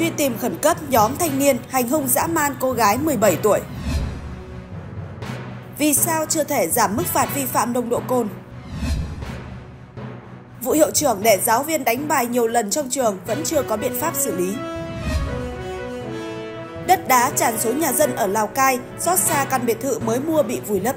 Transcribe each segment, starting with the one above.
truy tìm khẩn cấp nhóm thanh niên hành hung dã man cô gái 17 tuổi. Vì sao chưa thể giảm mức phạt vi phạm nồng độ cồn? Vụ hiệu trưởng để giáo viên đánh bài nhiều lần trong trường vẫn chưa có biện pháp xử lý. Đất đá tràn xuống nhà dân ở Lào Cai, xót xa căn biệt thự mới mua bị vùi lấp.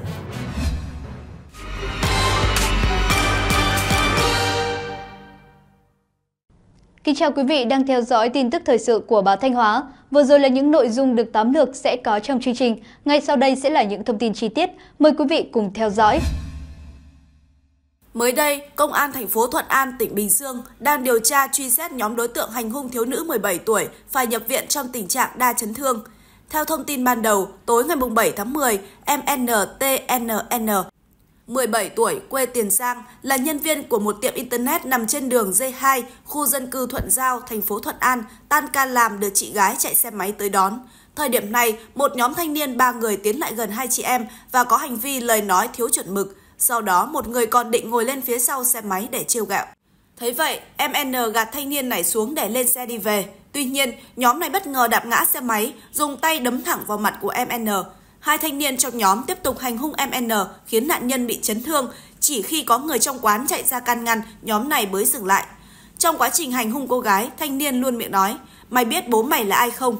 Kính chào quý vị đang theo dõi tin tức thời sự của báo Thanh Hóa. Vừa rồi là những nội dung được tóm lược sẽ có trong chương trình. Ngay sau đây sẽ là những thông tin chi tiết. Mời quý vị cùng theo dõi. Mới đây, Công an thành phố Thuận An, tỉnh Bình Dương đang điều tra truy xét nhóm đối tượng hành hung thiếu nữ 17 tuổi phải nhập viện trong tình trạng đa chấn thương. Theo thông tin ban đầu, tối ngày 7 tháng 10, em NTNN 17 tuổi, quê Tiền Giang, là nhân viên của một tiệm Internet nằm trên đường D2, khu dân cư Thuận Giao, thành phố Thuận An, tan ca làm được chị gái chạy xe máy tới đón. Thời điểm này, một nhóm thanh niên ba người tiến lại gần hai chị em và có hành vi lời nói thiếu chuẩn mực. Sau đó, một người còn định ngồi lên phía sau xe máy để trêu gạo. Thấy vậy, em N gạt thanh niên này xuống để lên xe đi về. Tuy nhiên, nhóm này bất ngờ đạp ngã xe máy, dùng tay đấm thẳng vào mặt của em N hai thanh niên trong nhóm tiếp tục hành hung MN khiến nạn nhân bị chấn thương, chỉ khi có người trong quán chạy ra can ngăn, nhóm này mới dừng lại. Trong quá trình hành hung cô gái, thanh niên luôn miệng nói, mày biết bố mày là ai không?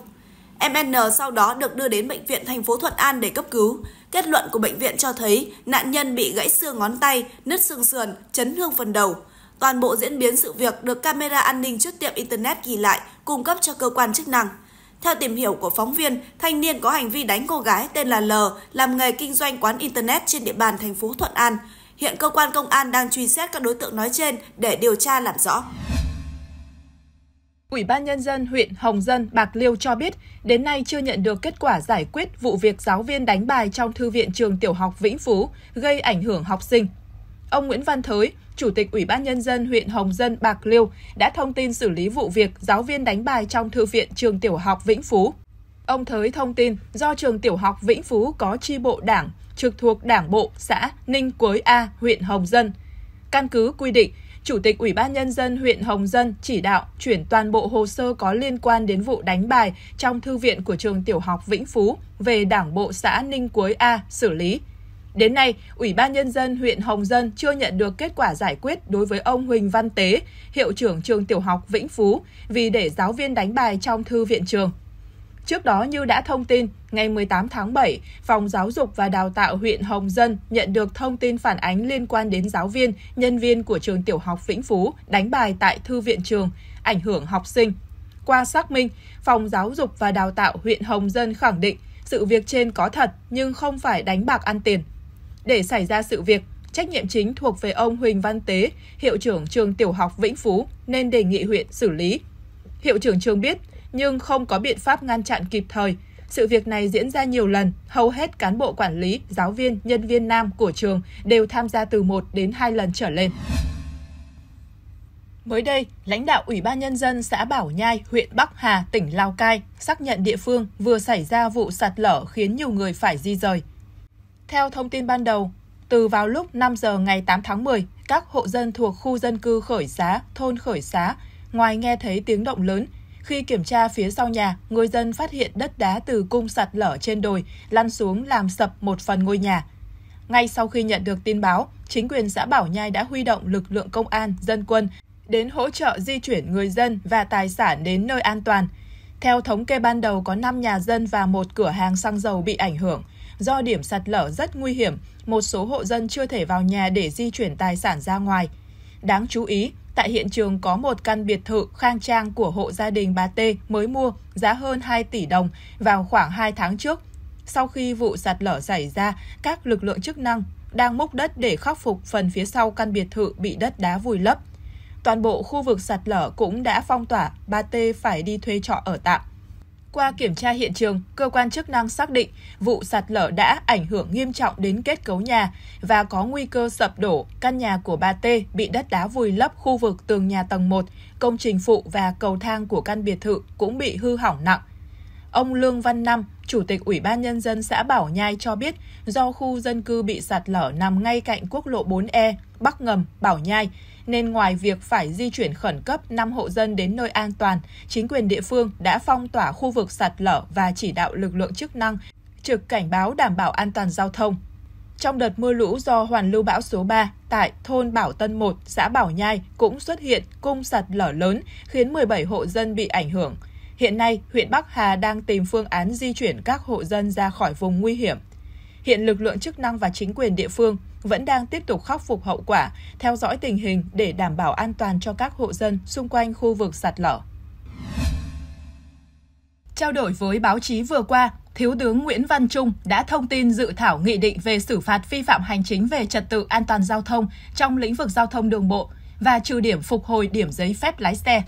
MN sau đó được đưa đến bệnh viện thành phố Thuận An để cấp cứu. Kết luận của bệnh viện cho thấy nạn nhân bị gãy xương ngón tay, nứt xương sườn, chấn thương phần đầu. Toàn bộ diễn biến sự việc được camera an ninh trước tiệm Internet ghi lại, cung cấp cho cơ quan chức năng. Theo tìm hiểu của phóng viên, thanh niên có hành vi đánh cô gái tên là L làm nghề kinh doanh quán Internet trên địa bàn thành phố Thuận An. Hiện cơ quan công an đang truy xét các đối tượng nói trên để điều tra làm rõ. Ủy ban Nhân dân huyện Hồng Dân, Bạc Liêu cho biết, đến nay chưa nhận được kết quả giải quyết vụ việc giáo viên đánh bài trong Thư viện Trường Tiểu học Vĩnh Phú gây ảnh hưởng học sinh. Ông Nguyễn Văn Thới, Chủ tịch Ủy ban Nhân dân huyện Hồng Dân Bạc Liêu đã thông tin xử lý vụ việc giáo viên đánh bài trong thư viện trường tiểu học Vĩnh Phú. Ông Thới thông tin do trường tiểu học Vĩnh Phú có chi bộ đảng, trực thuộc đảng bộ xã Ninh Quới A, huyện Hồng Dân. Căn cứ quy định, Chủ tịch Ủy ban Nhân dân huyện Hồng Dân chỉ đạo chuyển toàn bộ hồ sơ có liên quan đến vụ đánh bài trong thư viện của trường tiểu học Vĩnh Phú về đảng bộ xã Ninh Quới A xử lý – Đến nay, Ủy ban Nhân dân huyện Hồng Dân chưa nhận được kết quả giải quyết đối với ông Huỳnh Văn Tế, hiệu trưởng trường tiểu học Vĩnh Phú, vì để giáo viên đánh bài trong thư viện trường. Trước đó như đã thông tin, ngày 18 tháng 7, Phòng Giáo dục và Đào tạo huyện Hồng Dân nhận được thông tin phản ánh liên quan đến giáo viên, nhân viên của trường tiểu học Vĩnh Phú đánh bài tại thư viện trường, ảnh hưởng học sinh. Qua xác minh, Phòng Giáo dục và Đào tạo huyện Hồng Dân khẳng định sự việc trên có thật nhưng không phải đánh bạc ăn tiền. Để xảy ra sự việc, trách nhiệm chính thuộc về ông Huỳnh Văn Tế, hiệu trưởng trường tiểu học Vĩnh Phú nên đề nghị huyện xử lý. Hiệu trưởng trường biết nhưng không có biện pháp ngăn chặn kịp thời. Sự việc này diễn ra nhiều lần, hầu hết cán bộ quản lý, giáo viên, nhân viên nam của trường đều tham gia từ 1 đến 2 lần trở lên. Mới đây, lãnh đạo Ủy ban Nhân dân xã Bảo Nhai, huyện Bắc Hà, tỉnh Lào Cai xác nhận địa phương vừa xảy ra vụ sạt lở khiến nhiều người phải di rời. Theo thông tin ban đầu, từ vào lúc 5 giờ ngày 8 tháng 10, các hộ dân thuộc khu dân cư Khởi Xá, thôn Khởi Xá, ngoài nghe thấy tiếng động lớn, khi kiểm tra phía sau nhà, người dân phát hiện đất đá từ cung sạt lở trên đồi lăn xuống làm sập một phần ngôi nhà. Ngay sau khi nhận được tin báo, chính quyền xã Bảo Nhai đã huy động lực lượng công an, dân quân đến hỗ trợ di chuyển người dân và tài sản đến nơi an toàn. Theo thống kê ban đầu có 5 nhà dân và một cửa hàng xăng dầu bị ảnh hưởng. Do điểm sạt lở rất nguy hiểm, một số hộ dân chưa thể vào nhà để di chuyển tài sản ra ngoài. Đáng chú ý, tại hiện trường có một căn biệt thự khang trang của hộ gia đình bà T mới mua giá hơn 2 tỷ đồng vào khoảng 2 tháng trước. Sau khi vụ sạt lở xảy ra, các lực lượng chức năng đang múc đất để khắc phục phần phía sau căn biệt thự bị đất đá vùi lấp. Toàn bộ khu vực sạt lở cũng đã phong tỏa, bà T phải đi thuê trọ ở tạm. Qua kiểm tra hiện trường, cơ quan chức năng xác định vụ sạt lở đã ảnh hưởng nghiêm trọng đến kết cấu nhà và có nguy cơ sập đổ căn nhà của bà T bị đất đá vùi lấp khu vực tường nhà tầng 1, công trình phụ và cầu thang của căn biệt thự cũng bị hư hỏng nặng. Ông Lương Văn Năm, Chủ tịch Ủy ban Nhân dân xã Bảo Nhai cho biết do khu dân cư bị sạt lở nằm ngay cạnh quốc lộ 4E, Bắc Ngầm, Bảo Nhai, nên ngoài việc phải di chuyển khẩn cấp 5 hộ dân đến nơi an toàn, chính quyền địa phương đã phong tỏa khu vực sạt lở và chỉ đạo lực lượng chức năng trực cảnh báo đảm bảo an toàn giao thông. Trong đợt mưa lũ do hoàn lưu bão số 3 tại thôn Bảo Tân 1, xã Bảo Nhai cũng xuất hiện cung sạt lở lớn khiến 17 hộ dân bị ảnh hưởng. Hiện nay, huyện Bắc Hà đang tìm phương án di chuyển các hộ dân ra khỏi vùng nguy hiểm. Hiện lực lượng chức năng và chính quyền địa phương vẫn đang tiếp tục khắc phục hậu quả, theo dõi tình hình để đảm bảo an toàn cho các hộ dân xung quanh khu vực sạt lở. Trao đổi với báo chí vừa qua, Thiếu tướng Nguyễn Văn Trung đã thông tin dự thảo nghị định về xử phạt vi phạm hành chính về trật tự an toàn giao thông trong lĩnh vực giao thông đường bộ và trừ điểm phục hồi điểm giấy phép lái xe.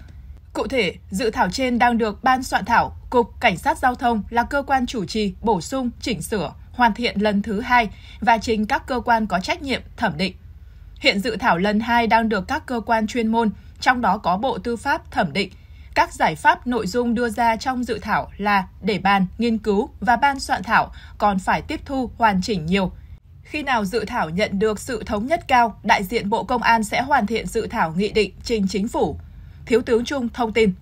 Cụ thể, dự thảo trên đang được Ban soạn thảo, Cục Cảnh sát Giao thông là cơ quan chủ trì, bổ sung, chỉnh sửa, hoàn thiện lần thứ hai và trình các cơ quan có trách nhiệm thẩm định. Hiện dự thảo lần hai đang được các cơ quan chuyên môn, trong đó có Bộ Tư pháp thẩm định. Các giải pháp nội dung đưa ra trong dự thảo là để bàn, nghiên cứu và ban soạn thảo còn phải tiếp thu hoàn chỉnh nhiều. Khi nào dự thảo nhận được sự thống nhất cao, đại diện Bộ Công an sẽ hoàn thiện dự thảo nghị định trình chính phủ. Thiếu tướng Trung thông tin.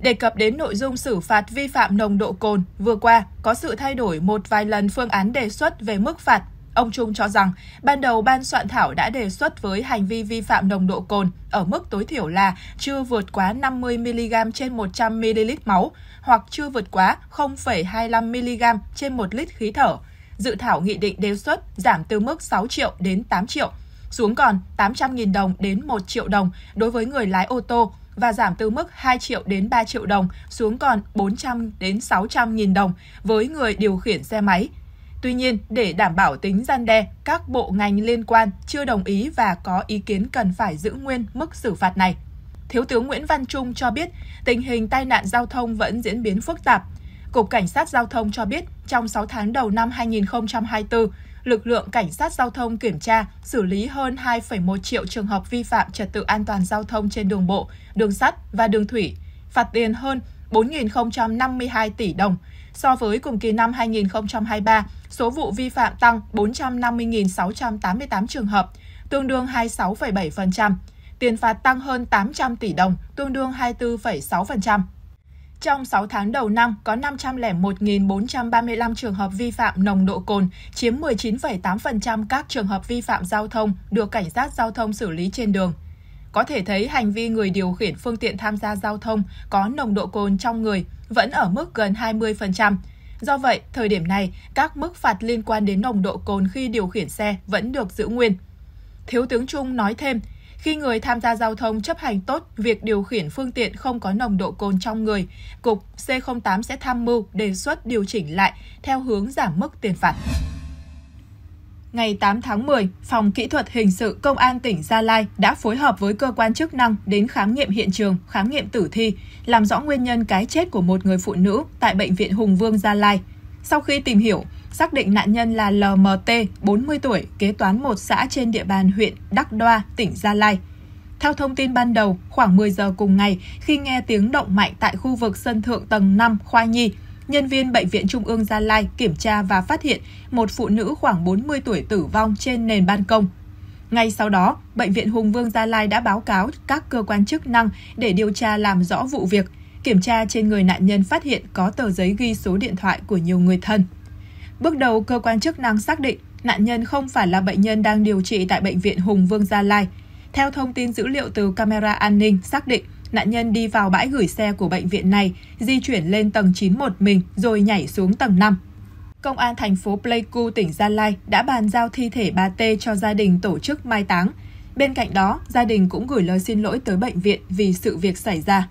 Đề cập đến nội dung xử phạt vi phạm nồng độ cồn vừa qua có sự thay đổi một vài lần phương án đề xuất về mức phạt Ông Trung cho rằng, ban đầu ban soạn thảo đã đề xuất với hành vi vi phạm nồng độ cồn ở mức tối thiểu là chưa vượt quá 50mg trên 100ml máu hoặc chưa vượt quá 0,25mg trên 1 lít khí thở. Dự thảo nghị định đề xuất giảm từ mức 6 triệu đến 8 triệu, xuống còn 800.000 đồng đến 1 triệu đồng đối với người lái ô tô, và giảm từ mức 2 triệu đến 3 triệu đồng xuống còn 400 đến 600 nghìn đồng với người điều khiển xe máy. Tuy nhiên, để đảm bảo tính gian đe, các bộ ngành liên quan chưa đồng ý và có ý kiến cần phải giữ nguyên mức xử phạt này. Thiếu tướng Nguyễn Văn Trung cho biết, tình hình tai nạn giao thông vẫn diễn biến phức tạp. Cục Cảnh sát Giao thông cho biết, trong 6 tháng đầu năm 2024, lực lượng cảnh sát giao thông kiểm tra, xử lý hơn 2,1 triệu trường hợp vi phạm trật tự an toàn giao thông trên đường bộ, đường sắt và đường thủy, phạt tiền hơn 4.052 tỷ đồng. So với cùng kỳ năm 2023, số vụ vi phạm tăng 450.688 trường hợp, tương đương 26,7%. Tiền phạt tăng hơn 800 tỷ đồng, tương đương 24,6%. Trong 6 tháng đầu năm, có 501.435 trường hợp vi phạm nồng độ cồn, chiếm 19,8% các trường hợp vi phạm giao thông được cảnh sát giao thông xử lý trên đường. Có thể thấy hành vi người điều khiển phương tiện tham gia giao thông có nồng độ cồn trong người vẫn ở mức gần 20%. Do vậy, thời điểm này, các mức phạt liên quan đến nồng độ cồn khi điều khiển xe vẫn được giữ nguyên. Thiếu tướng Trung nói thêm, khi người tham gia giao thông chấp hành tốt việc điều khiển phương tiện không có nồng độ cồn trong người, Cục C08 sẽ tham mưu đề xuất điều chỉnh lại theo hướng giảm mức tiền phạt. Ngày 8 tháng 10, Phòng Kỹ thuật Hình sự Công an tỉnh Gia Lai đã phối hợp với cơ quan chức năng đến khám nghiệm hiện trường, khám nghiệm tử thi, làm rõ nguyên nhân cái chết của một người phụ nữ tại Bệnh viện Hùng Vương Gia Lai. Sau khi tìm hiểu, xác định nạn nhân là LMT, 40 tuổi, kế toán một xã trên địa bàn huyện Đắc Đoa, tỉnh Gia Lai. Theo thông tin ban đầu, khoảng 10 giờ cùng ngày, khi nghe tiếng động mạnh tại khu vực sân thượng tầng 5 Khoa Nhi, nhân viên Bệnh viện Trung ương Gia Lai kiểm tra và phát hiện một phụ nữ khoảng 40 tuổi tử vong trên nền ban công. Ngay sau đó, Bệnh viện Hùng Vương Gia Lai đã báo cáo các cơ quan chức năng để điều tra làm rõ vụ việc. Kiểm tra trên người nạn nhân phát hiện có tờ giấy ghi số điện thoại của nhiều người thân. Bước đầu, cơ quan chức năng xác định nạn nhân không phải là bệnh nhân đang điều trị tại Bệnh viện Hùng Vương Gia Lai. Theo thông tin dữ liệu từ camera an ninh xác định, nạn nhân đi vào bãi gửi xe của bệnh viện này, di chuyển lên tầng 9 một mình rồi nhảy xuống tầng 5. Công an thành phố Pleiku, tỉnh Gia Lai đã bàn giao thi thể bà T cho gia đình tổ chức mai táng. Bên cạnh đó, gia đình cũng gửi lời xin lỗi tới bệnh viện vì sự việc xảy ra.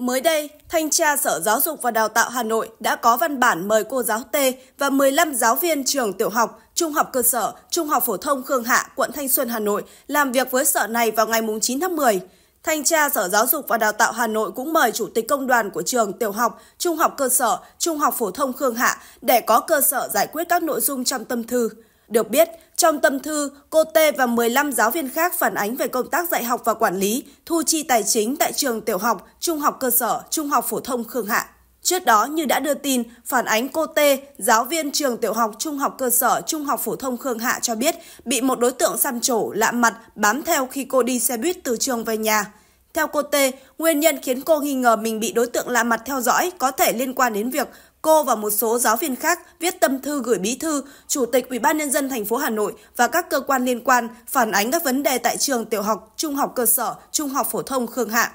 Mới đây, Thanh tra Sở Giáo dục và Đào tạo Hà Nội đã có văn bản mời cô giáo T và 15 giáo viên trường tiểu học, trung học cơ sở, trung học phổ thông Khương Hạ, quận Thanh Xuân, Hà Nội làm việc với sở này vào ngày 9 tháng 10. Thanh tra Sở Giáo dục và Đào tạo Hà Nội cũng mời Chủ tịch Công đoàn của trường tiểu học, trung học cơ sở, trung học phổ thông Khương Hạ để có cơ sở giải quyết các nội dung trong tâm thư. Được biết, trong tâm thư, cô T và 15 giáo viên khác phản ánh về công tác dạy học và quản lý, thu chi tài chính tại trường tiểu học, trung học cơ sở, trung học phổ thông Khương Hạ. Trước đó, như đã đưa tin, phản ánh cô T, giáo viên trường tiểu học, trung học cơ sở, trung học phổ thông Khương Hạ cho biết bị một đối tượng xăm trổ, lạ mặt, bám theo khi cô đi xe buýt từ trường về nhà. Theo cô T, nguyên nhân khiến cô nghi ngờ mình bị đối tượng lạ mặt theo dõi có thể liên quan đến việc Cô và một số giáo viên khác viết tâm thư gửi bí thư, chủ tịch Ủy ban nhân dân thành phố Hà Nội và các cơ quan liên quan phản ánh các vấn đề tại trường tiểu học, trung học cơ sở, trung học phổ thông Khương Hạ.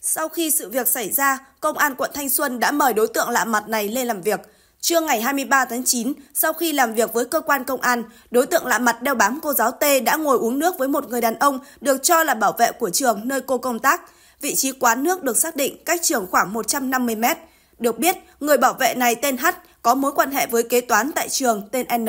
Sau khi sự việc xảy ra, công an quận Thanh Xuân đã mời đối tượng lạ mặt này lên làm việc. Trưa ngày 23 tháng 9, sau khi làm việc với cơ quan công an, đối tượng lạ mặt đeo bám cô giáo T đã ngồi uống nước với một người đàn ông được cho là bảo vệ của trường nơi cô công tác. Vị trí quán nước được xác định cách trường khoảng 150 mét. Được biết, người bảo vệ này tên H có mối quan hệ với kế toán tại trường tên N.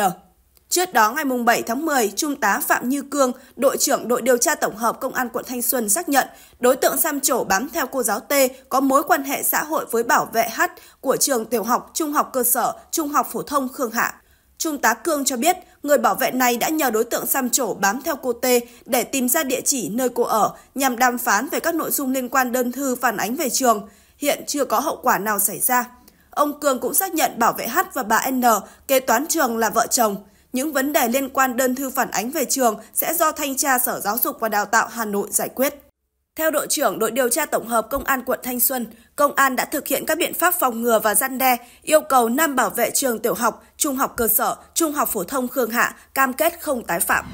Trước đó ngày 7 tháng 10, Trung tá Phạm Như Cương, đội trưởng đội điều tra tổng hợp Công an quận Thanh Xuân xác nhận đối tượng xăm trổ bám theo cô giáo T có mối quan hệ xã hội với bảo vệ H của trường tiểu học, trung học cơ sở, trung học phổ thông Khương Hạ. Trung tá Cương cho biết, người bảo vệ này đã nhờ đối tượng xăm trổ bám theo cô T để tìm ra địa chỉ nơi cô ở nhằm đàm phán về các nội dung liên quan đơn thư phản ánh về trường hiện chưa có hậu quả nào xảy ra. Ông Cường cũng xác nhận bảo vệ H và bà N, kế toán trường là vợ chồng. Những vấn đề liên quan đơn thư phản ánh về trường sẽ do Thanh tra Sở Giáo dục và Đào tạo Hà Nội giải quyết. Theo đội trưởng đội điều tra tổng hợp Công an quận Thanh Xuân, Công an đã thực hiện các biện pháp phòng ngừa và gian đe, yêu cầu năm bảo vệ trường tiểu học, trung học cơ sở, trung học phổ thông Khương Hạ cam kết không tái phạm.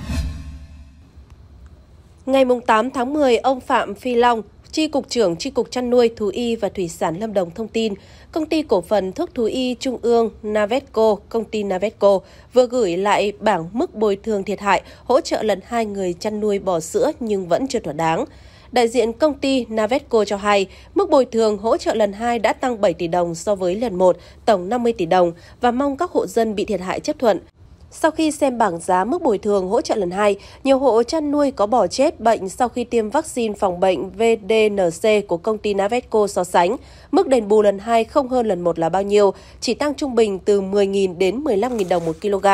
Ngày 8 tháng 10, ông Phạm Phi Long, Tri cục trưởng Tri cục chăn nuôi, thú y và thủy sản Lâm Đồng thông tin, công ty cổ phần thuốc thú y Trung ương Navetco, công ty Navetco vừa gửi lại bảng mức bồi thường thiệt hại hỗ trợ lần hai người chăn nuôi bò sữa nhưng vẫn chưa thỏa đáng. Đại diện công ty Navetco cho hay, mức bồi thường hỗ trợ lần 2 đã tăng 7 tỷ đồng so với lần 1, tổng 50 tỷ đồng và mong các hộ dân bị thiệt hại chấp thuận. Sau khi xem bảng giá mức bồi thường hỗ trợ lần 2, nhiều hộ chăn nuôi có bò chết bệnh sau khi tiêm vaccine phòng bệnh VDNC của công ty Navetco so sánh. Mức đền bù lần 2 không hơn lần 1 là bao nhiêu, chỉ tăng trung bình từ 10.000 đến 15.000 đồng một kg.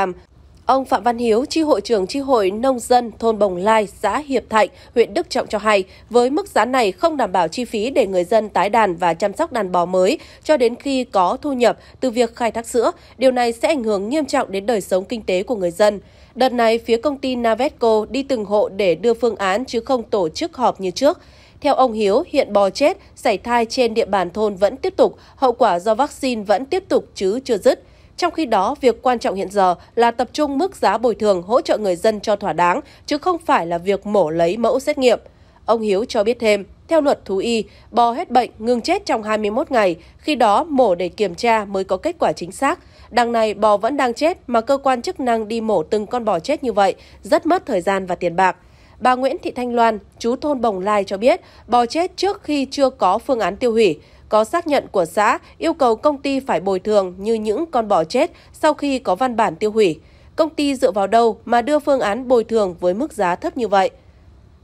Ông Phạm Văn Hiếu, tri hội trưởng tri hội nông dân thôn Bồng Lai, xã Hiệp Thạnh, huyện Đức Trọng cho hay, với mức giá này không đảm bảo chi phí để người dân tái đàn và chăm sóc đàn bò mới cho đến khi có thu nhập từ việc khai thác sữa. Điều này sẽ ảnh hưởng nghiêm trọng đến đời sống kinh tế của người dân. Đợt này, phía công ty Navetco đi từng hộ để đưa phương án chứ không tổ chức họp như trước. Theo ông Hiếu, hiện bò chết, sảy thai trên địa bàn thôn vẫn tiếp tục, hậu quả do vaccine vẫn tiếp tục chứ chưa dứt. Trong khi đó, việc quan trọng hiện giờ là tập trung mức giá bồi thường hỗ trợ người dân cho thỏa đáng, chứ không phải là việc mổ lấy mẫu xét nghiệm. Ông Hiếu cho biết thêm, theo luật thú y, bò hết bệnh ngừng chết trong 21 ngày, khi đó mổ để kiểm tra mới có kết quả chính xác. Đằng này bò vẫn đang chết mà cơ quan chức năng đi mổ từng con bò chết như vậy, rất mất thời gian và tiền bạc. Bà Nguyễn Thị Thanh Loan, chú thôn Bồng Lai cho biết, bò chết trước khi chưa có phương án tiêu hủy có xác nhận của xã yêu cầu công ty phải bồi thường như những con bò chết sau khi có văn bản tiêu hủy. Công ty dựa vào đâu mà đưa phương án bồi thường với mức giá thấp như vậy?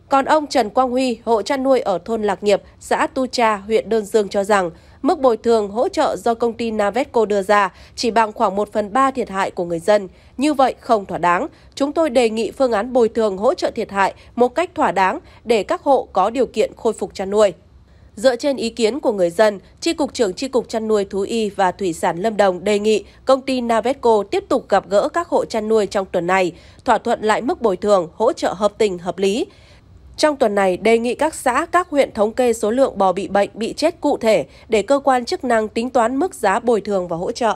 Còn ông Trần Quang Huy, hộ chăn nuôi ở thôn Lạc Nghiệp, xã Tu Cha, huyện Đơn Dương cho rằng mức bồi thường hỗ trợ do công ty Navetco đưa ra chỉ bằng khoảng 1 phần 3 thiệt hại của người dân. Như vậy không thỏa đáng. Chúng tôi đề nghị phương án bồi thường hỗ trợ thiệt hại một cách thỏa đáng để các hộ có điều kiện khôi phục chăn nuôi. Dựa trên ý kiến của người dân, Tri Cục trưởng Tri Cục Chăn nuôi Thú y và Thủy sản Lâm Đồng đề nghị công ty Navetco tiếp tục gặp gỡ các hộ chăn nuôi trong tuần này, thỏa thuận lại mức bồi thường, hỗ trợ hợp tình, hợp lý. Trong tuần này, đề nghị các xã, các huyện thống kê số lượng bò bị bệnh, bị chết cụ thể để cơ quan chức năng tính toán mức giá bồi thường và hỗ trợ.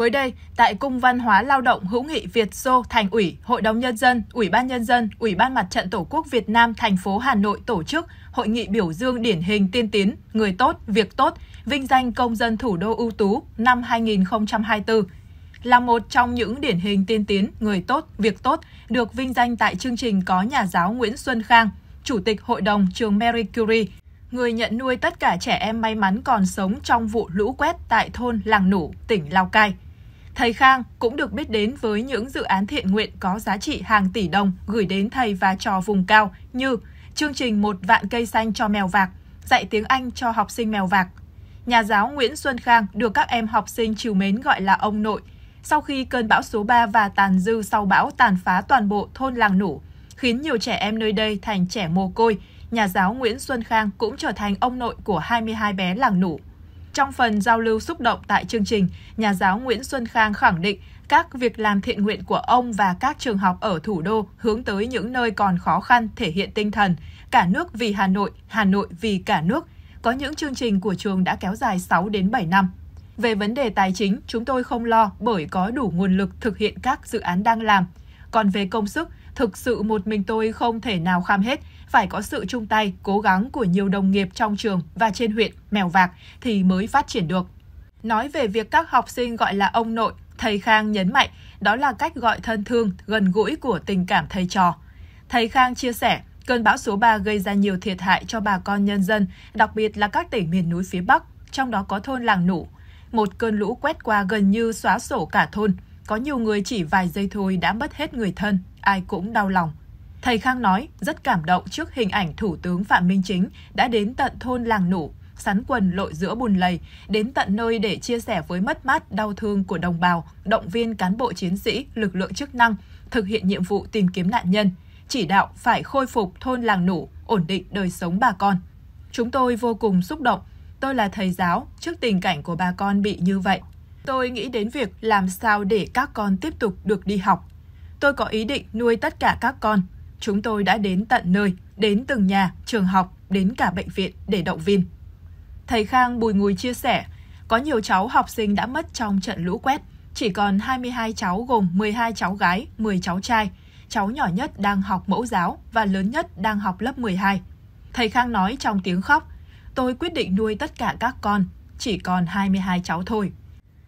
Mới đây, tại Cung Văn hóa Lao động Hữu nghị Việt Xô, Thành ủy, Hội đồng Nhân dân, Ủy ban Nhân dân, Ủy ban Mặt trận Tổ quốc Việt Nam thành phố Hà Nội tổ chức Hội nghị biểu dương điển hình tiên tiến, người tốt, việc tốt, vinh danh công dân thủ đô ưu tú năm 2024 là một trong những điển hình tiên tiến, người tốt, việc tốt được vinh danh tại chương trình có nhà giáo Nguyễn Xuân Khang, Chủ tịch Hội đồng trường Marie Curie, người nhận nuôi tất cả trẻ em may mắn còn sống trong vụ lũ quét tại thôn Làng Nủ, tỉnh Lào Cai. Thầy Khang cũng được biết đến với những dự án thiện nguyện có giá trị hàng tỷ đồng gửi đến thầy và trò vùng cao như chương trình Một vạn cây xanh cho mèo vạc, dạy tiếng Anh cho học sinh mèo vạc. Nhà giáo Nguyễn Xuân Khang được các em học sinh chiều mến gọi là ông nội. Sau khi cơn bão số 3 và tàn dư sau bão tàn phá toàn bộ thôn làng nủ, khiến nhiều trẻ em nơi đây thành trẻ mồ côi, nhà giáo Nguyễn Xuân Khang cũng trở thành ông nội của 22 bé làng nủ. Trong phần giao lưu xúc động tại chương trình, nhà giáo Nguyễn Xuân Khang khẳng định các việc làm thiện nguyện của ông và các trường học ở thủ đô hướng tới những nơi còn khó khăn thể hiện tinh thần cả nước vì Hà Nội, Hà Nội vì cả nước. Có những chương trình của trường đã kéo dài 6 đến 7 năm. Về vấn đề tài chính, chúng tôi không lo bởi có đủ nguồn lực thực hiện các dự án đang làm. Còn về công sức, Thực sự một mình tôi không thể nào kham hết, phải có sự chung tay, cố gắng của nhiều đồng nghiệp trong trường và trên huyện Mèo Vạc thì mới phát triển được. Nói về việc các học sinh gọi là ông nội, thầy Khang nhấn mạnh đó là cách gọi thân thương, gần gũi của tình cảm thầy trò. Thầy Khang chia sẻ, cơn bão số 3 gây ra nhiều thiệt hại cho bà con nhân dân, đặc biệt là các tỉnh miền núi phía Bắc, trong đó có thôn Làng Nủ. Một cơn lũ quét qua gần như xóa sổ cả thôn, có nhiều người chỉ vài giây thôi đã mất hết người thân, ai cũng đau lòng. Thầy Khang nói rất cảm động trước hình ảnh Thủ tướng Phạm Minh Chính đã đến tận thôn Làng nụ sắn quần lội giữa bùn lầy, đến tận nơi để chia sẻ với mất mát đau thương của đồng bào, động viên cán bộ chiến sĩ, lực lượng chức năng thực hiện nhiệm vụ tìm kiếm nạn nhân, chỉ đạo phải khôi phục thôn Làng nụ ổn định đời sống bà con. Chúng tôi vô cùng xúc động, tôi là thầy giáo, trước tình cảnh của bà con bị như vậy, Tôi nghĩ đến việc làm sao để các con tiếp tục được đi học. Tôi có ý định nuôi tất cả các con. Chúng tôi đã đến tận nơi, đến từng nhà, trường học, đến cả bệnh viện để động viên. Thầy Khang bùi ngùi chia sẻ, có nhiều cháu học sinh đã mất trong trận lũ quét, chỉ còn 22 cháu gồm 12 cháu gái, 10 cháu trai. Cháu nhỏ nhất đang học mẫu giáo và lớn nhất đang học lớp 12. Thầy Khang nói trong tiếng khóc, tôi quyết định nuôi tất cả các con, chỉ còn 22 cháu thôi.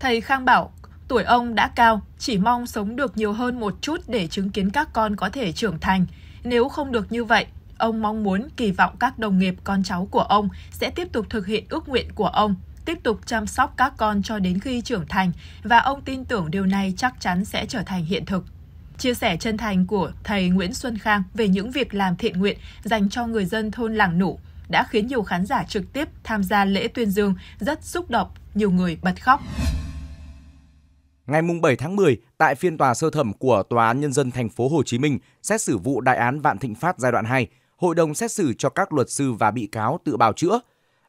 Thầy Khang bảo, tuổi ông đã cao, chỉ mong sống được nhiều hơn một chút để chứng kiến các con có thể trưởng thành. Nếu không được như vậy, ông mong muốn kỳ vọng các đồng nghiệp con cháu của ông sẽ tiếp tục thực hiện ước nguyện của ông, tiếp tục chăm sóc các con cho đến khi trưởng thành và ông tin tưởng điều này chắc chắn sẽ trở thành hiện thực. Chia sẻ chân thành của thầy Nguyễn Xuân Khang về những việc làm thiện nguyện dành cho người dân thôn Làng Nụ đã khiến nhiều khán giả trực tiếp tham gia lễ tuyên dương rất xúc động, nhiều người bật khóc ngày 7 tháng 10 tại phiên tòa sơ thẩm của Tòa án Nhân dân thành phố Hồ Chí Minh xét xử vụ đại án Vạn Thịnh Phát giai đoạn 2, hội đồng xét xử cho các luật sư và bị cáo tự bào chữa.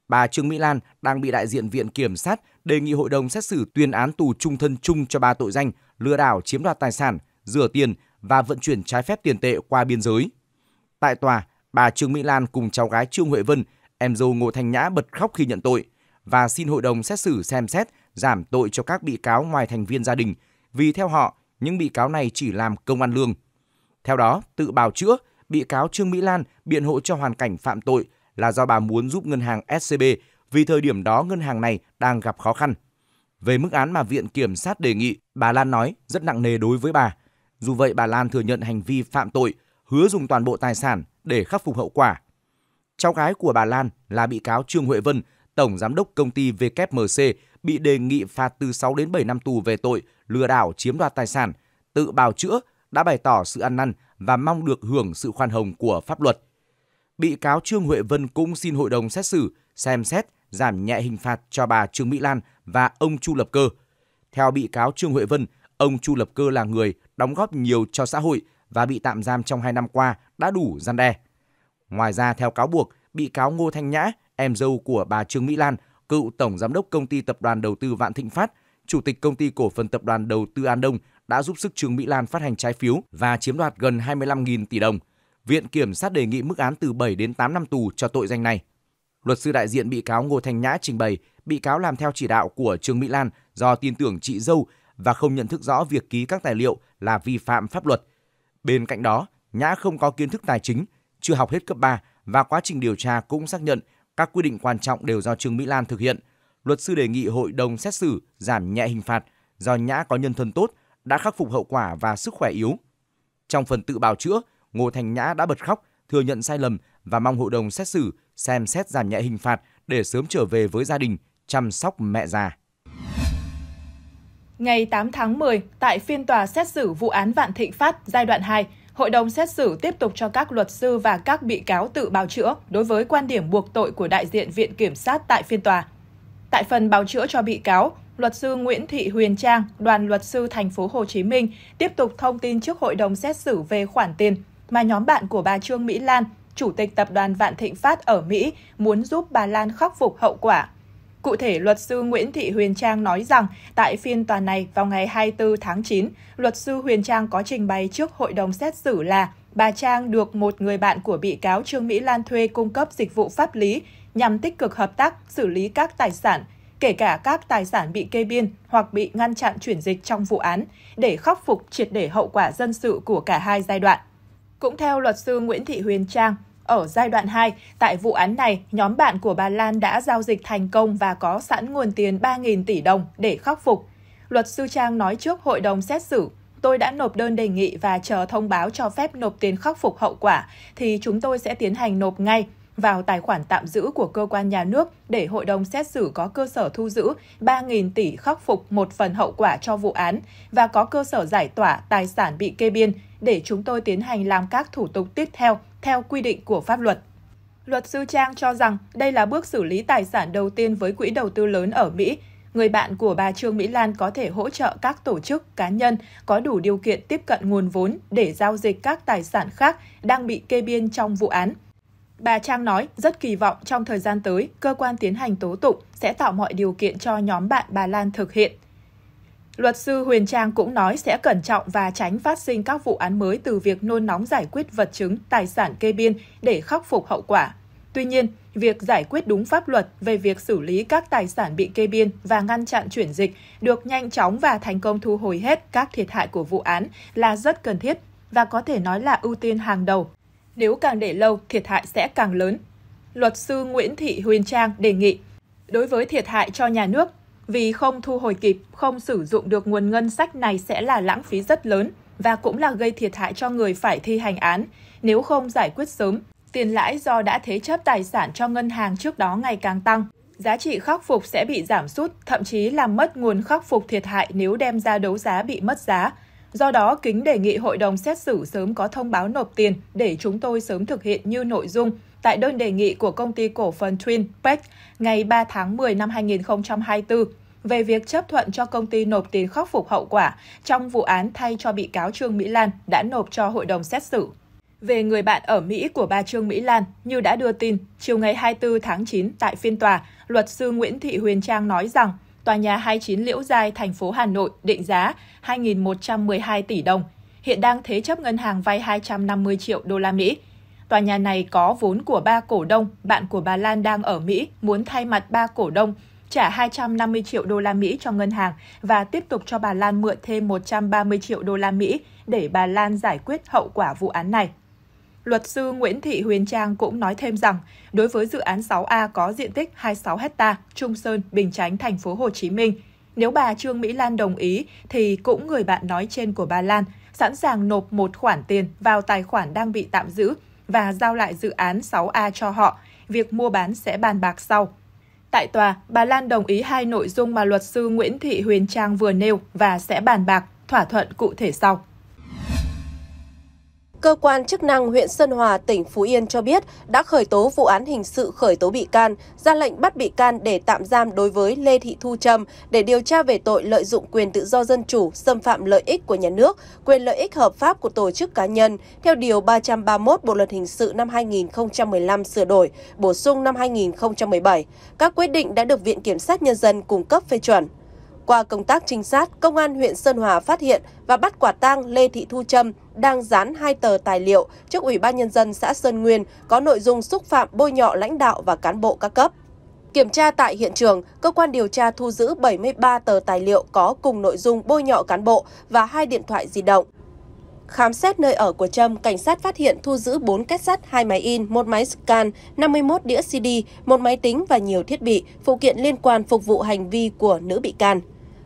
Bà Trương Mỹ Lan đang bị đại diện Viện Kiểm sát đề nghị hội đồng xét xử tuyên án tù trung thân chung cho ba tội danh lừa đảo chiếm đoạt tài sản, rửa tiền và vận chuyển trái phép tiền tệ qua biên giới. Tại tòa, bà Trương Mỹ Lan cùng cháu gái Trương Huệ Vân, em dâu Ngô Thanh Nhã bật khóc khi nhận tội và xin hội đồng xét xử xem xét giảm tội cho các bị cáo ngoài thành viên gia đình, vì theo họ, những bị cáo này chỉ làm công ăn lương. Theo đó, tự bào chữa, bị cáo Trương Mỹ Lan biện hộ cho hoàn cảnh phạm tội là do bà muốn giúp ngân hàng SCB vì thời điểm đó ngân hàng này đang gặp khó khăn. Về mức án mà Viện Kiểm sát đề nghị, bà Lan nói rất nặng nề đối với bà. Dù vậy, bà Lan thừa nhận hành vi phạm tội, hứa dùng toàn bộ tài sản để khắc phục hậu quả. Cháu gái của bà Lan là bị cáo Trương Huệ Vân, Tổng Giám đốc Công ty WMC bị đề nghị phạt từ 6 đến 7 năm tù về tội lừa đảo chiếm đoạt tài sản, tự bào chữa, đã bày tỏ sự ăn năn và mong được hưởng sự khoan hồng của pháp luật. Bị cáo Trương Huệ Vân cũng xin hội đồng xét xử xem xét giảm nhẹ hình phạt cho bà Trương Mỹ Lan và ông Chu Lập Cơ. Theo bị cáo Trương Huệ Vân, ông Chu Lập Cơ là người đóng góp nhiều cho xã hội và bị tạm giam trong 2 năm qua đã đủ gian đe. Ngoài ra, theo cáo buộc, bị cáo Ngô Thanh Nhã, em dâu của bà Trương Mỹ Lan, cựu tổng giám đốc công ty tập đoàn đầu tư Vạn Thịnh Phát, chủ tịch công ty cổ phần tập đoàn đầu tư An Đông đã giúp sức Trương Mỹ Lan phát hành trái phiếu và chiếm đoạt gần 25.000 tỷ đồng. Viện kiểm sát đề nghị mức án từ 7 đến 8 năm tù cho tội danh này. Luật sư đại diện bị cáo Ngô Thành Nhã trình bày, bị cáo làm theo chỉ đạo của Trương Mỹ Lan do tin tưởng chị dâu và không nhận thức rõ việc ký các tài liệu là vi phạm pháp luật. Bên cạnh đó, Nhã không có kiến thức tài chính, chưa học hết cấp 3 và quá trình điều tra cũng xác nhận các quy định quan trọng đều do Trương Mỹ Lan thực hiện. Luật sư đề nghị hội đồng xét xử giảm nhẹ hình phạt do Nhã có nhân thân tốt, đã khắc phục hậu quả và sức khỏe yếu. Trong phần tự bào chữa, Ngô Thành Nhã đã bật khóc, thừa nhận sai lầm và mong hội đồng xét xử xem xét giảm nhẹ hình phạt để sớm trở về với gia đình, chăm sóc mẹ già. Ngày 8 tháng 10, tại phiên tòa xét xử vụ án Vạn Thịnh Phát giai đoạn 2, Hội đồng xét xử tiếp tục cho các luật sư và các bị cáo tự bào chữa đối với quan điểm buộc tội của đại diện Viện Kiểm sát tại phiên tòa. Tại phần bào chữa cho bị cáo, luật sư Nguyễn Thị Huyền Trang, đoàn luật sư thành phố Hồ Chí Minh tiếp tục thông tin trước hội đồng xét xử về khoản tiền mà nhóm bạn của bà Trương Mỹ Lan, chủ tịch tập đoàn Vạn Thịnh Phát ở Mỹ muốn giúp bà Lan khắc phục hậu quả Cụ thể, luật sư Nguyễn Thị Huyền Trang nói rằng, tại phiên tòa này vào ngày 24 tháng 9, luật sư Huyền Trang có trình bày trước hội đồng xét xử là bà Trang được một người bạn của bị cáo Trương Mỹ Lan thuê cung cấp dịch vụ pháp lý nhằm tích cực hợp tác xử lý các tài sản, kể cả các tài sản bị kê biên hoặc bị ngăn chặn chuyển dịch trong vụ án, để khắc phục triệt để hậu quả dân sự của cả hai giai đoạn. Cũng theo luật sư Nguyễn Thị Huyền Trang, ở giai đoạn 2, tại vụ án này, nhóm bạn của bà Lan đã giao dịch thành công và có sẵn nguồn tiền 3.000 tỷ đồng để khắc phục. Luật sư Trang nói trước hội đồng xét xử, tôi đã nộp đơn đề nghị và chờ thông báo cho phép nộp tiền khắc phục hậu quả, thì chúng tôi sẽ tiến hành nộp ngay vào tài khoản tạm giữ của cơ quan nhà nước để hội đồng xét xử có cơ sở thu giữ 3.000 tỷ khắc phục một phần hậu quả cho vụ án và có cơ sở giải tỏa tài sản bị kê biên để chúng tôi tiến hành làm các thủ tục tiếp theo theo quy định của pháp luật. Luật sư Trang cho rằng đây là bước xử lý tài sản đầu tiên với quỹ đầu tư lớn ở Mỹ. Người bạn của bà Trương Mỹ Lan có thể hỗ trợ các tổ chức, cá nhân có đủ điều kiện tiếp cận nguồn vốn để giao dịch các tài sản khác đang bị kê biên trong vụ án. Bà Trang nói rất kỳ vọng trong thời gian tới, cơ quan tiến hành tố tụng sẽ tạo mọi điều kiện cho nhóm bạn bà Lan thực hiện Luật sư Huyền Trang cũng nói sẽ cẩn trọng và tránh phát sinh các vụ án mới từ việc nôn nóng giải quyết vật chứng, tài sản kê biên để khắc phục hậu quả. Tuy nhiên, việc giải quyết đúng pháp luật về việc xử lý các tài sản bị kê biên và ngăn chặn chuyển dịch được nhanh chóng và thành công thu hồi hết các thiệt hại của vụ án là rất cần thiết và có thể nói là ưu tiên hàng đầu. Nếu càng để lâu, thiệt hại sẽ càng lớn. Luật sư Nguyễn Thị Huyền Trang đề nghị, đối với thiệt hại cho nhà nước, vì không thu hồi kịp, không sử dụng được nguồn ngân sách này sẽ là lãng phí rất lớn và cũng là gây thiệt hại cho người phải thi hành án nếu không giải quyết sớm. Tiền lãi do đã thế chấp tài sản cho ngân hàng trước đó ngày càng tăng. Giá trị khắc phục sẽ bị giảm sút, thậm chí làm mất nguồn khắc phục thiệt hại nếu đem ra đấu giá bị mất giá. Do đó, Kính đề nghị hội đồng xét xử sớm có thông báo nộp tiền để chúng tôi sớm thực hiện như nội dung tại đơn đề nghị của công ty cổ phần Twin Peak ngày 3 tháng 10 năm 2024 về việc chấp thuận cho công ty nộp tiền khắc phục hậu quả trong vụ án thay cho bị cáo Trương Mỹ Lan đã nộp cho hội đồng xét xử. Về người bạn ở Mỹ của bà Trương Mỹ Lan, như đã đưa tin, chiều ngày 24 tháng 9 tại phiên tòa, luật sư Nguyễn Thị Huyền Trang nói rằng tòa nhà 29 Liễu Giai, thành phố Hà Nội định giá 2.112 tỷ đồng, hiện đang thế chấp ngân hàng vay 250 triệu đô la Mỹ. Tòa nhà này có vốn của ba cổ đông, bạn của bà Lan đang ở Mỹ, muốn thay mặt ba cổ đông trả 250 triệu đô la Mỹ cho ngân hàng và tiếp tục cho bà Lan mượn thêm 130 triệu đô la Mỹ để bà Lan giải quyết hậu quả vụ án này. Luật sư Nguyễn Thị Huyền Trang cũng nói thêm rằng, đối với dự án 6A có diện tích 26 ha, Trung Sơn, Bình Chánh, thành phố Hồ Chí Minh, nếu bà Trương Mỹ Lan đồng ý thì cũng người bạn nói trên của bà Lan sẵn sàng nộp một khoản tiền vào tài khoản đang bị tạm giữ và giao lại dự án 6A cho họ. Việc mua bán sẽ bàn bạc sau. Tại tòa, bà Lan đồng ý hai nội dung mà luật sư Nguyễn Thị Huyền Trang vừa nêu và sẽ bàn bạc, thỏa thuận cụ thể sau cơ quan chức năng huyện Sơn Hòa, tỉnh Phú Yên cho biết đã khởi tố vụ án hình sự khởi tố bị can, ra lệnh bắt bị can để tạm giam đối với Lê Thị Thu Trâm để điều tra về tội lợi dụng quyền tự do dân chủ, xâm phạm lợi ích của nhà nước, quyền lợi ích hợp pháp của tổ chức cá nhân theo điều 331 Bộ luật hình sự năm 2015 sửa đổi, bổ sung năm 2017. Các quyết định đã được Viện kiểm sát nhân dân cung cấp phê chuẩn. Qua công tác trinh sát, Công an huyện Sơn Hòa phát hiện và bắt quả tang Lê Thị Thu Trâm đang dán hai tờ tài liệu trước Ủy ban Nhân dân xã Sơn Nguyên có nội dung xúc phạm bôi nhọ lãnh đạo và cán bộ các cấp. Kiểm tra tại hiện trường, cơ quan điều tra thu giữ 73 tờ tài liệu có cùng nội dung bôi nhọ cán bộ và hai điện thoại di động. Khám xét nơi ở của Trâm, cảnh sát phát hiện thu giữ 4 kết sắt, 2 máy in, 1 máy scan, 51 đĩa CD, một máy tính và nhiều thiết bị, phụ kiện liên quan phục vụ hành vi của nữ bị can.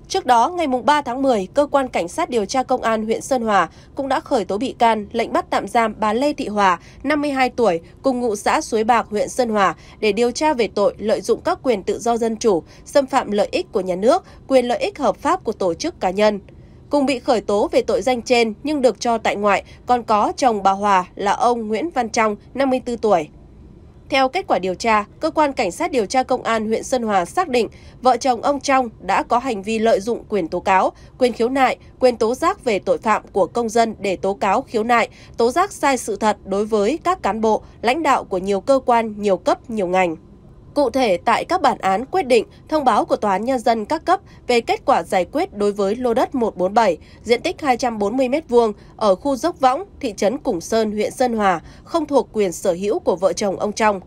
Trước đó, ngày 3 tháng 10, Cơ quan Cảnh sát điều tra Công an huyện Sơn Hòa cũng đã khởi tố bị can, lệnh bắt tạm giam bà Lê Thị Hòa, 52 tuổi, cùng ngụ xã Suối Bạc, huyện Sơn Hòa, để điều tra về tội lợi dụng các quyền tự do dân chủ, xâm phạm lợi ích của nhà nước, quyền lợi ích hợp pháp của tổ chức cá nhân. Cùng bị khởi tố về tội danh trên nhưng được cho tại ngoại, còn có chồng bà Hòa là ông Nguyễn Văn Trong, 54 tuổi. Theo kết quả điều tra, cơ quan cảnh sát điều tra công an huyện Sơn Hòa xác định vợ chồng ông Trong đã có hành vi lợi dụng quyền tố cáo, quyền khiếu nại, quyền tố giác về tội phạm của công dân để tố cáo khiếu nại, tố giác sai sự thật đối với các cán bộ, lãnh đạo của nhiều cơ quan, nhiều cấp, nhiều ngành. Cụ thể, tại các bản án quyết định, thông báo của Tòa án Nhân dân các cấp về kết quả giải quyết đối với lô đất 147, diện tích 240m2 ở khu Dốc Võng, thị trấn Củng Sơn, huyện Sơn Hòa, không thuộc quyền sở hữu của vợ chồng ông Trong